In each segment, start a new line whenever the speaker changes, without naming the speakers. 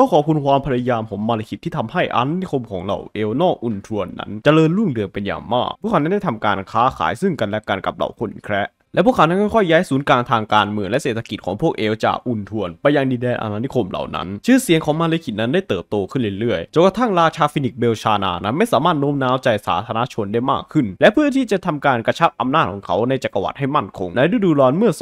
ต้องขอบคุณความพยายามของมาลคิดที่ทำให้อันนิคมของเราเอลนออุนทวนนั้นจเจริญรุ่งเรืองเป็นอย่างมากพวกเขานั้นได้ทำการค้าขายซึ่งกันและกันกับเหล่าคนแคระและพวกเขานั้นค่อยๆย้ายศูนย์กลางทางการเมืองและเศรษฐกิจของพวกเอลจากอุนทวนไปยังดินแดนอาณานิคมเหล่านั้น ชื่อเสียงของมาเลคิดนั้นได้เติบโตขึ้นเรื่อยๆจนกระทั่งราชาฟินิกเบลชานานั้นไม่สามารถโน้มน้าวใจสาธารณชนได้มากขึ้น และเพื่อที่จะทำการกระชับอำนาจของเขาในจักรวรรดิให้มั่นคงในฤดูร้อนเมื่อ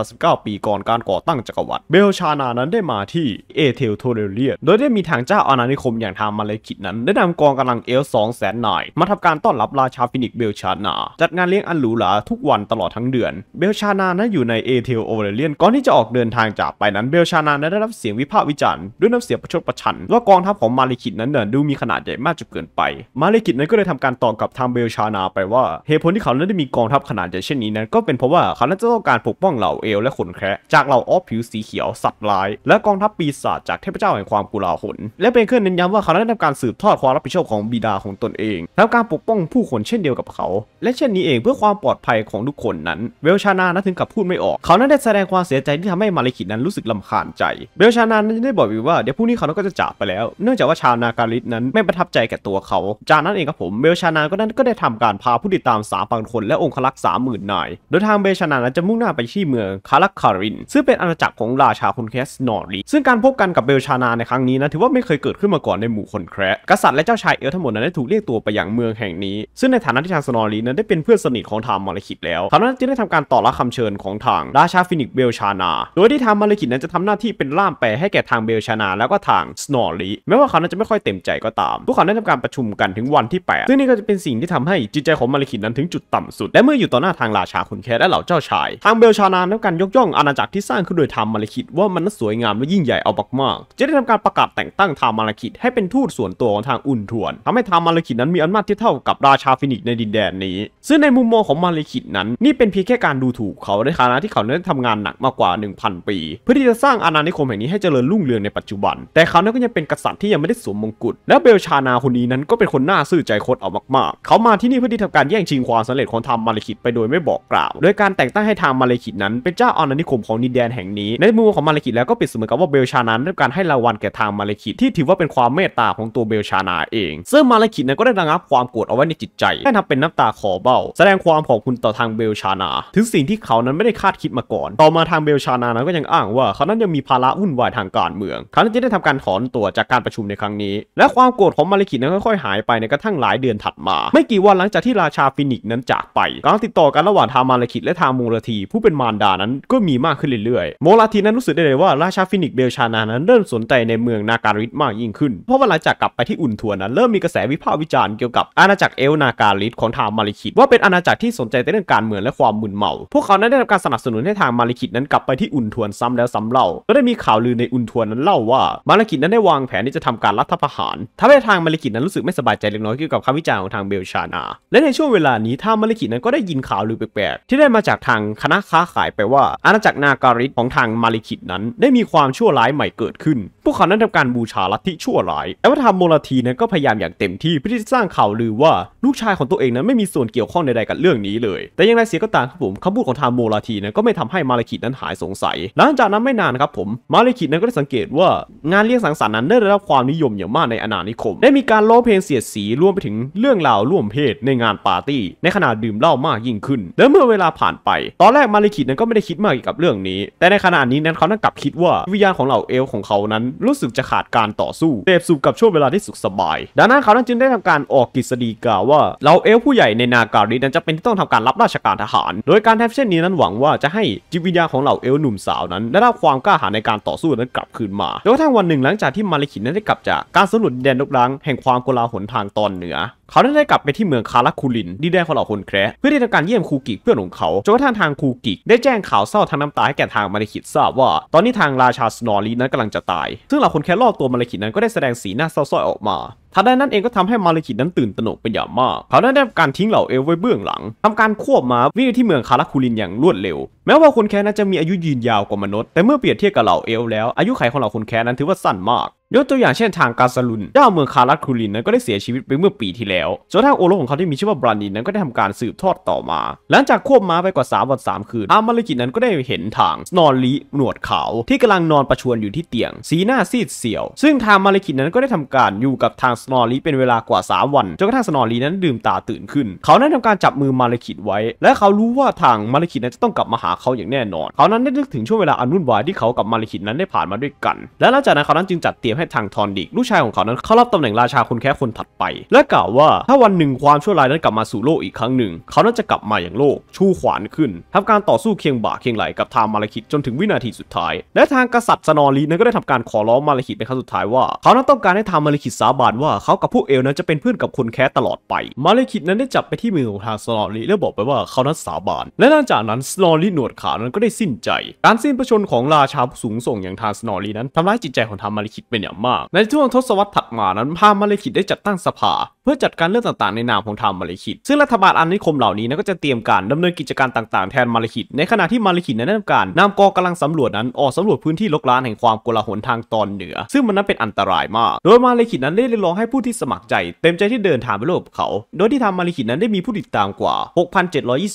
2839ปีก่อนการก่อตั้งจักรวรรดิเบลชานานั้นได้มาที่เอเธลโทเรเลียโดยได้มีทางเจ้าอาณานิคมอย่างทางมาเลคิดนั้น ได้นำกองกำลังเอลสองแสนนาย มาทำการต้อนรับราชาฟินิกเบลชานาจัดงานเลี้ยงอันหรูหราทุกวันตลอดทั้งเดือนเบลชานานะอยู่ในเอเธลโอเลเลียนก่อนที่จะออกเดินทางจากไปนั้นเบลชานานะได้รับเสียงวิพากษ์วิจารณ์ด้วยน้ำเสียงประชดประชันว่ากองทัพของมาลิคิตนั้นเดินดูมีขนาดใหญ่มากจนเกินไป มาลิคิตนั้นก็เลยทำการตอบกับทางเบลชานาไปว่า เหตุผลที่เขา นั้นได้มีกองทัพขนาดใหญ่เช่นนี้นั้น ก็เป็นเพราะว่าเขานั้นจะต้องการปกป้องเหล่าเอลและขนแคระจากเหล่าออฟผิวสีเขียวสัตว์ร้ายและกองทัพปีศาจจากเทพเจ้าแห่งความกุลาหนและเป็นเครื่องเน้นย้ำว่าเขาได้ทำการสืบทอดความรับผิดชอบของบิดาของตนเองทำการปกป้องผู้คนเช่นเดียวกับเขา และเช่นนี้เองเพื่อความปลอดภัยของทุกคนนั้นเวลชานานั้นถึงกับพูดไม่ออก เขานั้นได้แสดงความเสียใจที่ทำให้มาลิคิตนั้นรู้สึกลาคาญใจเวลชานานั้นได้บอกวิวว่า เดี๋ยวพรุ่งนี้เขาก็จะจากไปแล้ว เนื่องจากว่าชาวนาการิสนั้นไม่ประทับใจแก่ตัวเขา จากนั้นเองครับผมเวลชานาก็นั้นก็ได้ทำการพาผู้ติดตามสามพันคน และองคลักษ์สามหมื่นนาย โดยทางเวลชานานั้นจะมุ่งหน้าไปที่เมืองคารักคารินซึ่งเป็นอาณาจักรของราชาคนแคสนอรีซึ่งการพบกันกับเบลชานาในครั้งนี้นะถือว่าไม่เคยเกิดขึ้นมาก่อนในหมู่คนแคร์กษัตริย์และเจ้าชายเอลทั้งหมดนั้นได้ถูกเรียกตัวไปยังเมืองแห่งนี้ ซึ่งในฐานะที่ชาสนอรีนั้นได้เป็นเพื่อนสนิทของทามมาลคิดแล้วเขานั้นจึงได้ทำการต่อรับคาเชิญของทางราชาฟินิกเบลชานา โดยที่ทางมาริกิตนั้นจะทำหน้าที่เป็นล่ามแปลให้แก่ทางเบลชานาแล้วก็ทางสโนลีแม้ว่าเขานั้นจะไม่ค่อยเต็มใจก็ตาม พวกเขาได้ทำการประชุมกันถึงวันที่ 8 ซึ่งนี่ก็จะเป็นสิ่งที่ทำให้จิตใจของมาริกิตนั้นถึงจุดต่ำสุด และเมื่ออยู่ต่อหน้าทางราชาคนแคและเหล่าเจ้าชาย ทางเบลชานาได้การยกย่องอาณาจักรที่สร้างขึ้นโดยทางมาริกิตว่ามันนนั้สวยงามและยิ่งใหญ่เอามากจะได้ทำการประกาศแต่งตั้งทางมาริกิตให้เป็นทูตส่วนตัวของทาง อุนทวน ทำให้ทางมาริกินนั้นมีอำนาจที่เท่ากับราชาฟินิกในดินแดนนี้ ซึ่งในมุมมองของมาริกินนั้น นี่เป็นเป็นเพียงแค่การดูถูกเขาในฐานะที่เขานด้ทำงานหนักมากกว่า 1,000 ปี เพื่อที่จะสร้างอาณานิคมแห่งนี้ให้เจริญรุ่งเรืองในปัจจุบัน แต่เขานั้นก็ยังเป็นกษัตริย์ที่ยังไม่ได้สวมมงกุฎและเบลชานาคนนี้นั้นก็เป็นคนน่าซื่อใจคดเอามากๆ เขามาที่นี่เพื่อที่ทำการแย่งชิงความสำเร็จของทางมาเลคิดไปโดยไม่บอกกล่าว โดยการแต่งตั้งให้ทางมาเลคิดนั้น เป็นเจ้าอาณานิคมของดินแดนแห่งนี้ในมุมของมาเลคิดแล้วก็เป็นเสมือนกับว่าเบลชานาได้การให้รางวัลแก่ทางมาเลคิดที่ถือว่าเป็นความเมตตาของตัวเบลชานาเองซึ่งมาเลคิดนั้นก็ได้ระงับความโกรธเอาไว้ในจิตใจแด้ทำเป็นน้ำตาคอเบ้า แสดงความขอบคุณต่อทางเบลชานาถึงสิ่งที่เขานั้นไม่ได้คาดคิดมาก่อน ต่อมาทางเบลชานานั้นก็ยังอ้างว่า เขานั้นยังมีภาระวุ่นวายทางการเมือง เขานั้นจะได้ทำการถอนตัวจากการประชุมในครั้งนี้ และความโกรธของมาลิคิตนั้นค่อยๆหายไปในกระทั่งหลายเดือนถัดมา ไม่กี่วันหลังจากที่ราชาฟินิกนั้นจากไป การติดต่อกันระหว่างทางมาลิคิตและทางโมราทีผู้เป็นมารดานั้นก็มีมากขึ้นเรื่อยๆโมราทีนั้นรู้สึกได้เลยว่าราชาฟินิกเบลชานานั้นเริ่มสนใจในเมืองนาการิตมากยิ่งขึ้น เพราะว่าหลังจากกลับไปที่อุ่นทัวนั้นเริ่มมีกระแสวิพากษ์วิจารณ์เกี่ยวกับอาณาจักรเอลนาการิตของทางมาลิกิว่าเป็นอาณาจักรที่สนใจในเรื่องการเมืองและควความมึนเมาพวกเขานั้นได้รับการสนับสนุนให้ทางมาริคิดนั้นกลับไปที่อุนทวนซ้ำแล้วซ้าเล่าก็ได้มีข่าวลือในอุนทวนนั้นเล่าว่า มาริคิดนั้นได้วางแผนที่จะทำการรัฐประหารทำให้ทางมาริคิดนั้นรู้สึกไม่สบายใจเล็กน้อยเกี่ยวกับคำวิจารณ์ของทางเบลชานา และในช่วงเวลานี้ทางมาริคิดนั้นก็ได้ยินข่าวลือแปลกๆที่ได้มาจากทางคณะค้าขายไปว่า อาณาจักรนาการิตของทางมาริคิดนั้น ได้มีความชั่วร้ายใหม่เกิดขึ้น พวกเขานั้นทำการบูชาลัทธิชั่วร้ายแต่ว่าทางโมลาทีนั้นก็พยายามอย่างเต็มที่เพื่อที่จะสร้างข่าวลือว่าลูกชายของตัวเองนั้นไม่มีส่วนเกี่ยวข้องใดๆกับเรื่องนี้เลย แต่ยังไงเสียก็ตามครับผมคำพูดของทามโมลาทีนะก็ไม่ทำให้มาลิคิดนั้นหายสงสัย หลังจากนั้นไม่นานครับผม มาลิคิดนั้นก็ได้สังเกตว่า งานเลี้ยงสังสรรค์นั้นได้รับความนิยมอย่างมากในอาณานิคม ได้มีการร้องเพลงเสียดสีรวมไปถึงเรื่องราวร่วมเพศ ในงานปาร์ตี้ ในขณะดื่มเหล้ามากยิ่งขึ้น และเมื่อเวลาผ่านไป ตอนแรกมาลิคิดนั้นก็ไม่ได้คิดมากเกี่ยวกับเรื่องนี้ แต่ในขณะนี้นั้นเขานั้นกลับคิดว่าวิญญาณของเหล่าเอลของเขานั้นรู้สึกจะขาดการต่อสู้เสพสูบกับช่วงเวลาที่สุขสบาย ดังนั้นเขานั้นจึงได้ทำการออกกฤษฎีกาว่าเหล่าเอลผู้ใหญ่ในนาการินั้นจะเป็นที่ต้องทำการรับราชการทหารโดยการทำเช่นนี้นั้นหวังว่าจะให้จิตวิญญาของเหล่าเอลหนุ่มสาวนั้น ได้รับความกล้าหาญในการต่อสู้นั้นกลับคืนมาจนกระทั่งวันหนึ่งหลังจากที่มาลิขินนั้นได้กลับจากการสำรวจแดนลกล้งแห่งความโกลาหลทางตอนเหนือ เขาได้กลับไปที่เมืองคาราคูลินดีแดนของเหล่าคนแคร์เพื่อที่จะการเยี่ยมคูกิกเพื่อนของเขาจนกระทั่งทางคูกิกได้แจ้งข่าวเศร้าทางน้ำตาให้แก่ทางมาริคิดทราบว่า ตอนนี้ทางราชาสนลรีนั้นกำลังจะตาย ซึ่งเหล่าคนแคร์รอบตัวมาริคิดนั้นก็ได้แสดงสีหน้าเศร้าสร้อยออกมาทันใดนั้นเองก็ทำให้มาลิคิดนั้นตื่นตระหนกเป็นอย่างมาก เขาได้ได้การทิ้งเหล่าเอลไว้เบื้องหลัง ทำการควบม้าวิ่งที่เมืองคาราคูลินอย่างรวดเร็วแม้ว่าคนแค้นนั้นจะมีอายุยืนยาวกว่ามนุษย์แต่เมื่อเปรียบเทียบกับเหล่าเอลแล้วอายุไขของเหล่าคนแค้นนั้นถือว่าสั้นมากยกตัวอย่างเช่นทางกาซาลุนเจ้าเมืองคารัตคูลินนั้นก็ได้เสียชีวิตไปเมื่อปีที่แล้วจนทางโอรสของเขาที่มีชื่อว่าบรานินนั้นก็ได้ทำการสืบทอดต่อมา หลังจากควบม้าไปกว่า 3 วัน3คืนอามาลิกินั้นก็ได้เห็นทางนอนลีหนวดขาว ที่กำลังนอนประชวนอยู่ที่เตียง สีหน้าซีดเสียว ซึ่งทางมาลิกินั้นก็ได้ทำการอยู่กับทางสนอลีเป็นเวลากว่า 3 วันจนกระทั่งสนอลีนั้นดื่มตาตื่นขึ้นเขานั้นทำการจับมือมาลิกิไว้ และเขารู้ว่าทางมาลิกินั้นจะต้องกลับมาหาเขาอย่างแน่นอนเขานั้นได้นึกถึงช่วงเวลาอันวุ่นวายที่เขากับมาลิกินั้นได้ผ่านมาด้วยกัน และหลังจากนั้นเขานั้นจึงจัดเตรียมให้ให้ทางทอนดิกลูกชายของเขานั้นเข้ารับตำแหน่งราชาคนแค่คนถัดไป และกล่าวว่าถ้าวันหนึ่งความชั่วร้ายนั้นกลับมาสู่โลกอีกครั้งหนึ่ง เขานั้นจะกลับมาอย่างโลกชูขวานขึ้น ทำการต่อสู้เคียงบ่าเคียงไหลกับทางมาลคิดจนถึงวินาทีสุดท้าย และทางกษัตริย์สนอรีนั้นก็ได้ทำการขอร้องมาลคิดเป็นครั้งสุดท้ายว่า เขานั้นต้องการให้ทางมาลคิดสาบานว่าเขากับพวกเอลนั้นจะเป็นเพื่อนกับคนแค่ตลอดไป มาลคิดนั้นได้จับไปที่มือของทางสนอรีแล้วบอกไปว่าเขานั้นสาบานและหลังจากนั้นสนอรีหนวดขานั้นก็ได้สิ้นใจ การสิ้นพระชนของราชาผู้สูงส่งอย่างทางสนอรีนั้นทำร้ายจิตใจของทางมาลคิดเป็นอย่างมากในช่วงทศวรรษถัดมานั้น พามาเลคิดได้จัดตั้งสภา เพื่อจัดการเรื่องต่างๆในนามของทางมาเลคิดซึ่งรัฐบาลอันนิคมเหล่านี้นั้นก็จะเตรียมการดำเนินกิจการต่างๆแทนมาเลคิดในขณะที่มาเลคิดนั้นไทำการนำกองกำลังสำรวจนั้นออกสำรวจพื้นที่ลกล้านแห่งความโกลาหลทางตอนเหนือ ซึ่งมันนั้นเป็นอันตรายมากโดยมาเลคิดนั้นได้เรียกร้องให้ผู้ที่สมัครใจ เต็มใจที่เดินทางไปโลกเขา โดยที่ทางมาเลคิดนั้นได้มีผู้ติดตามกว่า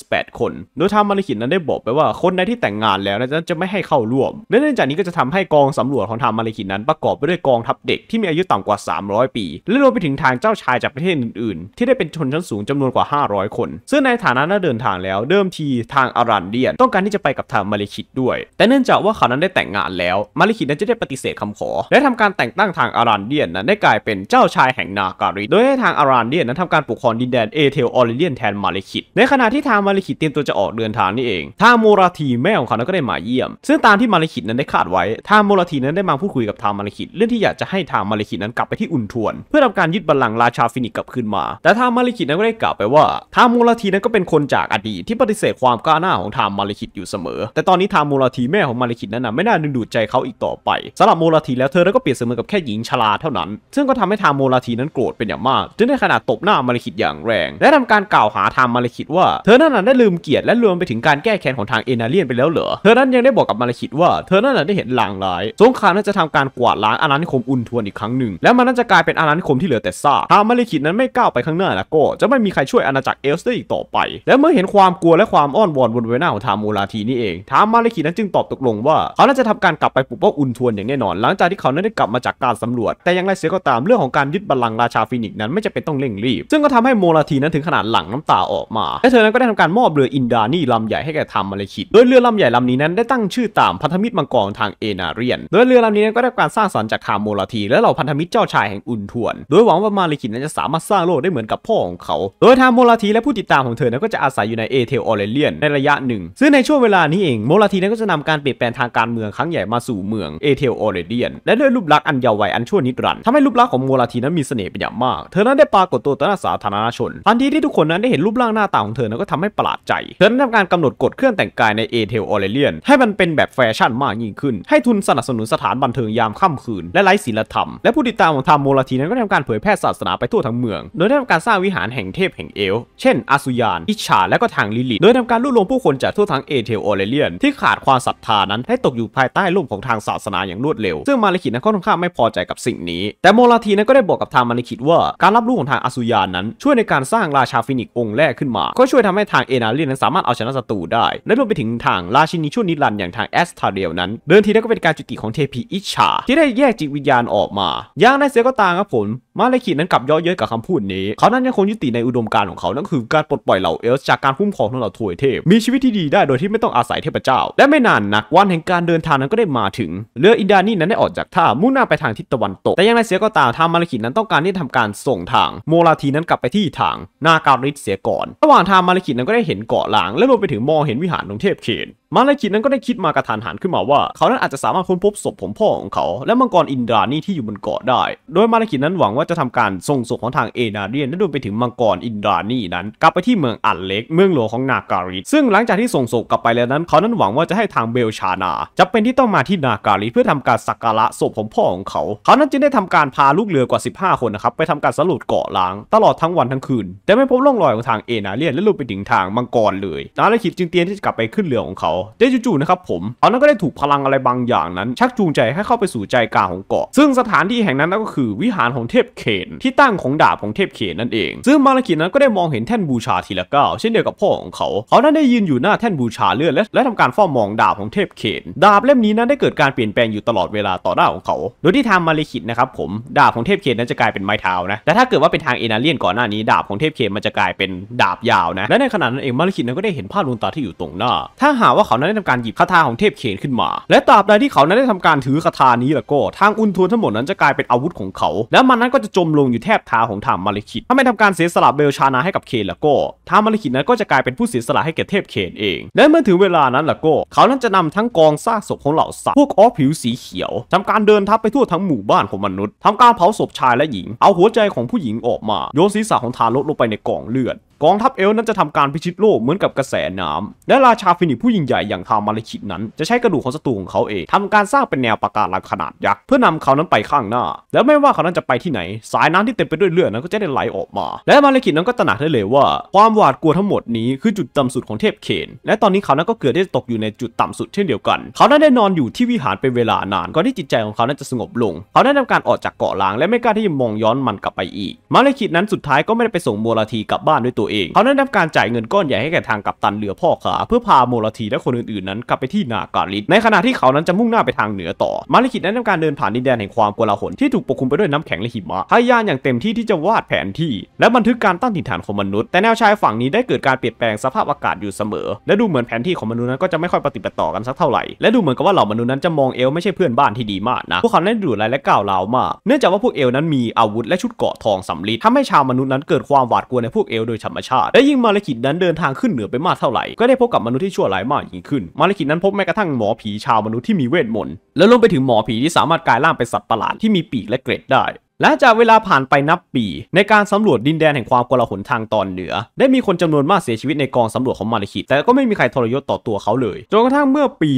6,728 คน โดยทางมาเลคิดนั้นได้บอกไปว่าคนใดที่แต่งงานแล้วนั้นจะไม่ให้เข้าร่วม และเนื่องจากนี้ก็จะทำให้กองสำรวจของทางมาเลคิดนั้นประกอบไปด้วยกองทัพเด็กที่มีอายุต่ำกว่า 300 ปีและรวมไปถึงทางเจ้าชายจากประเทศอื่น ๆ ที่ได้เป็นชนชั้นสูงจำนวนกว่า 500 คน ซึ่งในฐานะนักเดินทางแล้วเดิมทีทางอารันเดียนต้องการที่จะไปกับทางมาริคิดด้วย แต่เนื่องจากว่าเขานั้นได้แต่งงานแล้วมาริคิดนั้นจะได้ปฏิเสธคำขอ และทำการแต่งตั้งทางอารันเดียนนั้นได้กลายเป็นเจ้าชายแห่งนาการิโดยให้ทางอารันเดียนนั้นทำการปกครองดินแดนเอเทลออริเลียนแทนมาริคิด ในขณะที่ทางมาริคิดเตรียมตัวจะออกเดินทางนี่เองทางโมราทีแม่ของเขาก็ได้มาเยี่ยมซึ่งตามที่มาริคิดนั้นได้คาดไว้ทางโมราทีนั้นได้มาพูดคุยกับทางมาริคิดเรื่องที่อยากจะให้ทางมาริคิดนั้นกลับไปที่อุนทวน เพื่อทำการยึดบัลลังก์ราชาฟินิกกลับคืนมา แต่ทางมาริคิดนั้นก็ได้กล่าวไปว่า ทางมูราทีนั้นก็เป็นคนจากอดีตที่ปฏิเสธความก้าวหน้าของทางมาริคิดอยู่เสมอ แต่ตอนนี้ทางมูราทีแม่ของมาริคิดนั้นนะไม่น่าดึงดูดใจเขาอีกต่อไปสำหรับมูราทีแล้วเธอก็เปรียบเสมือนกับแค่หญิงชราเท่านั้น ซึ่งก็ทำให้ทางมูราทีนั้นโกรธเป็นอย่างมากจนได้ขนาดตบหน้ามาริคิดอย่างแรงและทำการกล่าวหาทางมาริคิดว่าเธอนั้นได้ลืมเกียรติและรวมไปถึงการแก้แค้นของทางเอนาเลียนไปแล้วเหรอเธอนั้นยังได้บอกกับมาเิคิดว่าเธอนั้นได้เห็นลางร้าย สงครามนั้นจะทำการกวาดล้างอาณานิคมอุ่นทวนอีกครั้งหนึ่ง แล้วมันน่าจะกลายเป็นอาณานิคมที่เหลือแต่ซาก้ามาลิคิดนั้นไม่ก้าวไปข้างหน้าแล้วก็จะไม่มีใครช่วยอาณาจักรเอลส์ได้อีกต่อไป และเมื่อเห็นความกลัวและความอ้อนวอนบนใบหน้าของทามโมราทีนี่เองทามมาลิคิดนั้นจึงตอบตกลงว่าเขาน่าจะทำการกลับไปปลุกป้องอุ่นทวนอย่างแน่นอน หลังจากที่เขานั้นได้กลับมาจากการสำรวจ แต่อย่างไรเสียก็ตามเรื่องของการยึดบัลลังก์ราชาฟินิกนั้นไม่จะเป็นต้องเร่งรีบ ซึ่งก็ทำให้โมราทีนั้นถึงขนาดหลั่งน้ำตาออกมาและเธอนั้นก็ได้ทำการมอบเรืออินดานีลาใหญ่ให้แก่ทามาลิคิดโดยเรือลาใหญ่ลานี้นั้นได้ตั้งชื่อตามพันธมิตรมังกรทางเอนาเรียนโดยเรือลานี้นั้นก็ได้การสร้างสรรค์จากทาโมลาทีและเหล่าพันธมิตรเจ้าชายแห่งอุนทวน โดยหวังว่ามาลิคินนั้นจะสามารถสร้างโลกได้เหมือนกับพ่อของเขา โดยทางโมลาทีและผู้ติดตามของเธอนั้นก็จะอาศัยอยู่ในเอเธลออเรเลียนในระยะหนึ่งซึ่งในช่วงเวลานี้เองโมลาทีนั้นก็จะนำการเปลี่ยนแปลงทางการเมืองครั้งใหญ่มาสู่เมืองเอเธลออเรเลียนและด้วยรูปลักษณ์อันยาววัยอันชั่วนิรันดร์ทำให้รูปลักษณ์ของโมลาทีนั้นมีเสน่ห์เป็นอย่างมากเธอนั้นได้ปรากฏตัวต่อหน้าสาธารณชนทันทีที่ทุกคนนั้นได้เห็นรูปร่างหน้าตาของเธอนั้นก็ทำให้ประหลาดใจ เธอนั้นทำการกำหนดกฎเครื่องแต่งกายในเอเทลออเรเลียนให้มันเป็นแบบแฟชั่นมากยิ่งขึ้น ให้ทุนสนับสนุนสถานบันเทิงยามค่ำคืนและและไร้ศีลธรรมและผู้ติดตามของทามโมลทีนั้นก็ทำการเผยแพร่ศาสนาไปทั่วทั้งเมือง โดยได้ทำการสร้างวิหารแห่งเทพแห่งเอลเช่นอาสุยาน อิชาและก็ทางลิลิโดยทำการรวบรวมผู้คนจากทั่วทั้งเอเธลโอเลเลียน ที่ขาดความศรัทธานั้นให้ตกอยู่ภายใต้ร่มของทางศาสนาอย่างรวดเร็ว ซึ่งมาลิคิดนั้นก็ค่อนข้างไม่พอใจกับสิ่งนี้ แต่โมลาทีนั้นก็ได้บอกกับทางมาลิคิดว่า การรับรู้ของทางอาสุยานนั้นช่วยในการสร้างราชาฟินิกองค์แรกขึ้นมา ก็ช่วยทำให้ทางเอนาเลียนนั้นสามารถเอาชนะศัตรูได้และรวมไปถึงทางราชินีชุ่นิรันด์อย่างทางแอสทาเรียลนั้น เดินทีนั้นก็เป็นการจุติของเทพีอิชา ที่ได้แยกจิตวิญญาณออกมา อย่างได้เสียก็ตามครับผม มาเลคิดนั้นกลับย่อเย้ยกับคำพูดนี้ เขานั้นยังคงยึดติดในอุดมการณ์ของเขา นั่นคือการปลดปล่อยเหล่าเอลส์จากการคุ้มครองของเหล่าถวยเทพ มีชีวิตที่ดีได้โดยที่ไม่ต้องอาศัยเทพเจ้า และไม่นานนักวันแห่งการเดินทางนั้นก็ได้มาถึงเรืออินดานี่นั้นได้ออกจากท่ามุ่งหน้าไปทางทิศตะวันตก แต่อย่างไรเสียก็ตามทางมาเลคิดนั้นต้องการที่ทำการส่งทาง โมราทีนั้นกลับไปที่ทางนาการิสเสียก่อน ระหว่างทางมาเลคิดนั้นก็ได้เห็นเกาะหลังและรวมไปถึงมองเห็นวิหารของเทพเขนมาลาคิดนั้นก็ได้คิดมากระทานหันขึ้นมาว่า เขานั้นอาจจะสามารถค้นพบศพผมพ่อของเขา และมังกรอินดรานีที่อยู่บนเกาะได้ โดยมาลาคิดนั้นหวังว่าจะทำการส่งศพของทางเอนาเรียนและรวมไปถึงมังกรอินดรานีนั้น กลับไปที่เมืองอันเล็กเมืองหลวงของนาการิซึ่งหลังจากที่ส่งศพกลับไปแล้วนั้นเขานั้นหวังว่าจะให้ทางเบลชานาจะเป็นที่ต้องมาที่นาการิเพื่อทำการสักการะศพของพ่อของเขา เขานั้นจึงได้ทำการพาลูกเรือกว่า 15 คนนะครับไปทำการสำรวจเกาะล้างตลอดทั้งวันทั้งคืนแต่ไม่พบร่องรอยของทางเอนาเรียนและรวมไปถึงทางมังกรเลยนาลาคิดจึงเตรียมที่จะกลับไปขึ้นเรือของเขาได้จู่ๆนะครับผมเขานั้นก็ได้ถูกพลังอะไรบางอย่างนั้น ชักจูงใจให้เข้าไปสู่ใจกลางของเกาะ ซึ่งสถานที่แห่งนั้นก็คือวิหารของเทพเคนที่ตั้งของดาบของเทพเคนนั่นเอง ซึ่งมารกคินั้นก็ได้มองเห็นแท่นบูชาทีละก้าวเช่นเดียวกับพ่อของเขา เขานั้นได้ยืนอยู่หน้าแท่นบูชาเลือดและและทำการเฝ้ามองดาบของเทพเคนดาบเล่มนี้นั้นได้เกิดการเปลี่ยนแปลงอยู่ตลอดเวลาต่อหน้าของเขา โดยที่ทางมารกคินะครับผมดาบของเทพเคนนั้นจะกลายเป็นไม้เท้านะแต่ถ้าเกิดว่าเป็นทางเอนาเลียนก่อนหน้านี้ ดาบของเทพเขนมันจะกลายเป็นดาบยาวนะและในขณะนั้นเองมารกิินั้นก็ได้เห็นภาพลวงตาที่อยู่ตรงหน้า ถ้าหากว่าเขานั้นได้ทำการหยิบคาถาของเทพเขนขึ้นมา และตราบใดที่เขานั้นได้ทำการถือคาถานี้แล้วก็ทางอุนทวนทั้งหมดนั้นจะกลายเป็นอาวุธของเขา และมันนั้นก็จะจมลงอยู่แทบเท้าของทางมาลิคิดถ้าไม่ทำการเสียสละเบลชานาให้กับเคนแล้วก็ทางมาลิคิดนั้นก็จะกลายเป็นผู้เสียสละให้แก่เทพเคนเอง และเมื่อถึงเวลานั้นแล้วก็เขานั้นจะนำทั้งกองซากศพของเหล่าสัตว์พวกออผิวสีเขียว ทำการเดินทับไปทั่วทั้งหมู่บ้านของมนุษย์ ทำการเผาศพชายและหญิง เอาหัวใจของผู้หญิงออกมา โยนศีรษะของทารกลงไปในกองเลือดกองทัพเอลนั้นจะทำการพิชิตโลกเหมือนกับกระแสน้ำ และราชาฟินิกผู้ยิ่งใหญ่อย่างทามาลิคิดนั้น จะใช้กระดูกของศัตรูของเขาเองทำการสร้างเป็นแนวปะการังขนาดยักษ์เพื่อนำเขานั้นไปข้างหน้า แล้วไม่ว่าเขานั้นจะไปที่ไหนสายน้ำที่เต็มไปด้วยเลือดนั้นก็จะได้ไหลออกมา และมาลิคิดนั้นก็ตระหนักได้เลยว่าความหวาดกลัวทั้งหมดนี้คือจุดต่าสุดของเทพเคน และตอนนี้เขานั้นก็เกิดได้ตกอยู่ในจุดต่ำสุดเช่นเดียวกัน เขานั้นได้นอนอยู่ที่วิหารเป็นเวลานานก่อนที่จิตใจของเขานั้นจะสงบลง เขาได้ทำการออกจากเกาะล้างและไม่กล้าที่จะมองย้อนมันกลับไปอีก มาลิคิดนั้นสุดท้ายก็ไม่ได้ไปส่งโมราทีกลับบ้านด้วยตัวเองเขาได้รับการจ่ายเงินก้อนใหญ่ให้แก่ทางกัปตันเรือพ่อขาเพื่อพาโมลาทีและคนอื่นๆนั้นกลับไปที่นาการิตในขณะที่เขานั้นจะมุ่งหน้าไปทางเหนือต่อมาลิคิดได้ทำการเดินผ่านดินแดนแห่งความโกลาหลที่ถูกปกคลุมไปด้วยน้ำแข็งและหิมะพยายามอย่างเต็มที่ที่จะวาดแผนที่และบันทึกการตั้งถิ่นฐานของมนุษย์แต่แนวชายฝั่งนี้ได้เกิดการเปลี่ยนแปลงสภาพอากาศอยู่เสมอ และดูเหมือนแผนที่ของมนุษย์นั้นก็จะไม่ค่อยปฏิบัติต่อกันสักเท่าไหร่และดูเหมือนกับว่าเหล่ามนุษย์นั้นจะมองเอลไม่ใช่เพื่อนบ้านที่ดีมากนะพวกเขาได้ดูรและก่าวลาวมากเนื่องจากว่าพวกเอลนั้นมีอาวุธและชุดเกราะทองสำลีทำให้ชาวมนุษย์นั้นเกิดความหวาดกลัวในพวกเอลโดยธรรมชาติและยิ่งมาเลกิดนั้นเดินทางขึ้นเหนือไปมากเท่าไหร่ ก็ได้พบกับมนุษย์ที่ชั่วร้ายมากยิ่งขึ้นมาเลกิดนั้นพบแม้กระทั่งหมอผีชาวมนุษย์ที่มีเวทมนต์และลงไปถึงหมอผีที่สามารถกลายร่างเป็นสัตว์ประหลาดที่มีปีกและเกรดได้และจากเวลาผ่านไปนับปี ในการสำรวจดินแดนแห่งความกลาหนทางตอนเหนือ ได้มีคนจำนวนมากเสียชีวิตในกองสำรวจของมาลคิดแต่ก็ไม่มีใครทรยศต่อตัวเขาเลย จนกระทั่งเมื่อปี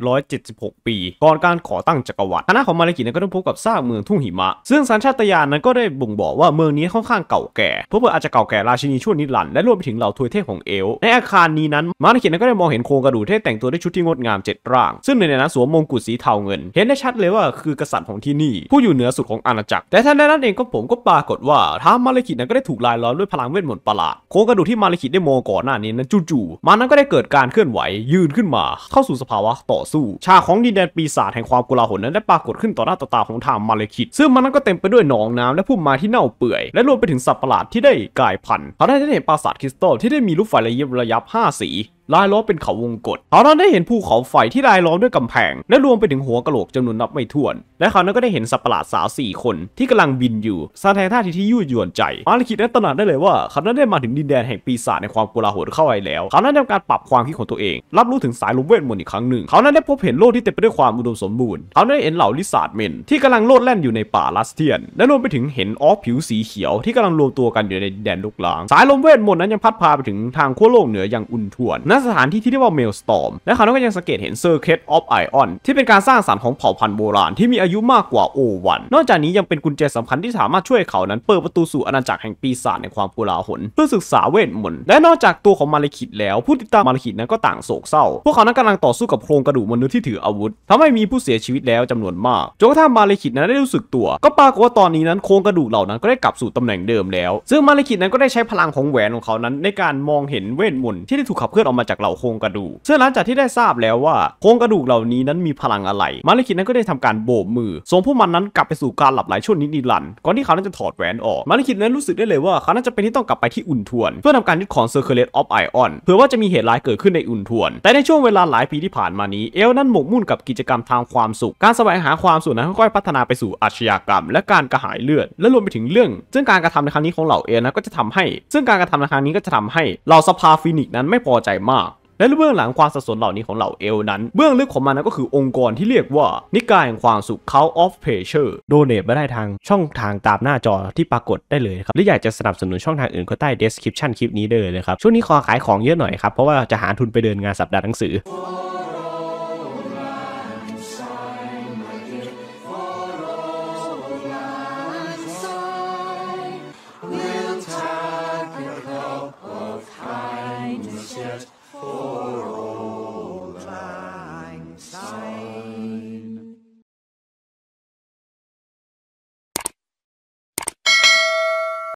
2776 ปี ก่อนการขอตั้งจักรวรรดิคณะของมาลคิดนั้นก็ต้องพบกับซากเมืองทุ่งหิมะ ซึ่งสัญชาตญาณนั้นก็ได้บ่งบอกว่าเมืองนี้ค่อนข้างเก่าแก่พวกเพื่ออาจจะเก่าแก่ราชินีชั่วนิรันดร์และรวมไปถึงเหล่าทวยเทพของเอลในอาคารนี้นั้นมาลคิดนั้นก็ได้มองเห็นโครงกระดูกเทพแต่งตัวด้วยชุดที่งดงามเจ็ดร่างซึ่งในนั้นสวมมงกุฎสีเทาเงินเห็นได้ชัดเลยว่าคือกษัตริย์ของที่นี่ผู้อยู่เหนือสุดของอาณาจักรแต่ท่านใดนั้นเองก็ผมก็ปรากฏว่าท้ามาลิคิดนั้นก็ได้ถูกลายล้อมด้วยพลังเวทมนต์ประหลาดโครงกระดูกที่มาลิคิดได้โมก่อนหน้านี้นั้นจู่ๆมันนั้นก็ได้เกิดการเคลื่อนไหวยืนขึ้นมา เข้าสู่สภาวะต่อสู้ชาของดินแดนปีศาจแห่งความกุลาหลนั้นได้ปรากฏขึ้นต่อหน้าต่อตาของทามาลิคิด ซึ่งมันนั้นก็เต็มไปด้วยหนองน้ำและพุ่มไม้ที่เน่าเปื่อยและรวมไปถึงสัตว์ประหลาดที่ได้กลายพันธุ์เขาได้เห็นปราสาทคริสตัลที่ได้มีรูปไฟระยิบระยับ5สีลายล้อมเป็นเขาวงกฏเขานั้นได้เห็นภูเขาไฟที่ลายล้อมด้วยกำแพง และรวมไปถึงหัวกะโหลกจำนวนนับไม่ถ้วน และเขานั้นก็ได้เห็นสัตว์ประหลาดสาวสี่คน ที่กำลังบินอยู่แสดงท่าทีที่ยุ่ยยวนใจมาลิคิดนั้นตระหนักได้เลยว่าเขานั้นได้มาถึงดินแดนแห่งปีศาจในความโกลาหลเข้าไปแล้ว เขานั้นทำการปรับความคิดของตัวเอง รับรู้ถึงสายลมเวทมนต์อีกครั้งหนึ่งเขานั้นได้พบเห็นโลกที่เต็มไปด้วยความอุดมสมบูรณ์เขาได้เห็นเหล่าลิซาร์ดเมนที่กำลังโลดแล่นอยู่ในป่าลัสเทียนและรวมไปถึงเห็นออฟผิวสีเขียวที่กำลังรวมตัวกันอยู่ในแดนลุกลางสายลมเวทมนต์นั้นยังพัดพาไปถึงทางขั้วโลกเหนืออย่างอุ่นทวนนะสถานที่ที่เรียกว่าเมลสตอมและเขาก็ยังสังเกตเห็นเซอร์เคสออฟไอออนที่เป็นการสร้างสารรค์ของเผ่าพันธุ์โบราณที่มีอายุมากกว่าโอวัน นอกจากนี้ยังเป็นกุญแจสำคัญที่สามารถช่วยเขานั้นเปิดประตูสู่อาณาจักรแห่งปีศาจในความกุลาหลเพื่อศึกษาเวทมนต์ และนอกจากตัวของมาลคิดแล้วผู้ติดตามมาลคิดนั้นก็ต่างโศกเศร้าพวกเขานั้นกำลังต่อสู้กับโครงกระดูกมนุษย์ที่ถืออาวุธ ทำให้มีผู้เสียชีวิตแล้วจำนวนมากจนกระทั่งมาลคิดนั้นได้รู้สึกตัว ก็ปรากฏว่าตอนนี้นั้น โครงกระดูกเหล่านั้นก็ได้กลับสู่ตำแหน่งเดิมแล้ว ซึ่งมาลคิดนั้นก็ได้ใช้พลังของแหวนของเขานั้น ในการมองเห็นเวทมนต์ที่ได้ถูกขับเคลื่อนออกมาจากเหล่าโครงกระดูกซึ่งหลังจากที่ได้ทราบแล้วว่า โครงกระดูกเหล่านี้นั้นมีพลังอะไรมาริคิดนั้นก็ได้ทำการโบกมือส่งพวกมันนั้นกลับไปสู่การหลับไหลช่วงนิดนนดรนก่อนที่เขานั้นจะถอดแหวนออก มาริคิดนั้นรู้สึกได้เลยว่าเขานั้นจะเป็นที่ต้องกลับไปที่อุ่นทวนเพื่อทำการยึดของเซอร์เคเลตออฟไอออนเผื่อว่าจะมีเหตุร้ายเกิดขึ้นในอุ่นทวน แต่ในช่วงเวลาหลายปีที่ผ่านมานี้เอลนั้นหมกมุ่นกับกิจกรรมทางความสุข การแสวงหาความสุขนั้นค่อยๆพัฒนาไปสู่อาชญากรรมและการกระหายเลือดและรวมไปถึงเรื่อง ซึ่งการกระทำในครั้งนี้ของเหล่าเอลนะก็จะทำให้ ซึ่งการกระทำในครั้งนี้ก็จะทำให้เหล่าสภาฟินิกนั้นไม่พอใจมาและเบื้องหลังความสับสนเหล่านี้ของเหล่าเอลนั้น เบื้องลึกของมันนั้นก็คือองค์กรที่เรียกว่า นิกายแห่งความสุข c a l l of Pleasure โดเนทมาได้ทางช่องทางตามหน้าจอที่ปรากฏได้เลยครับหรืออยากจะสนับสนุนช่องทางอื่นก็ใต้ description คลิปนี้ได้เลยครับช่วงนี้ขอขายของเยอะหน่อยครับเพราะว่าจะหาทุนไปเดินงานสัปดาห์หนังสือ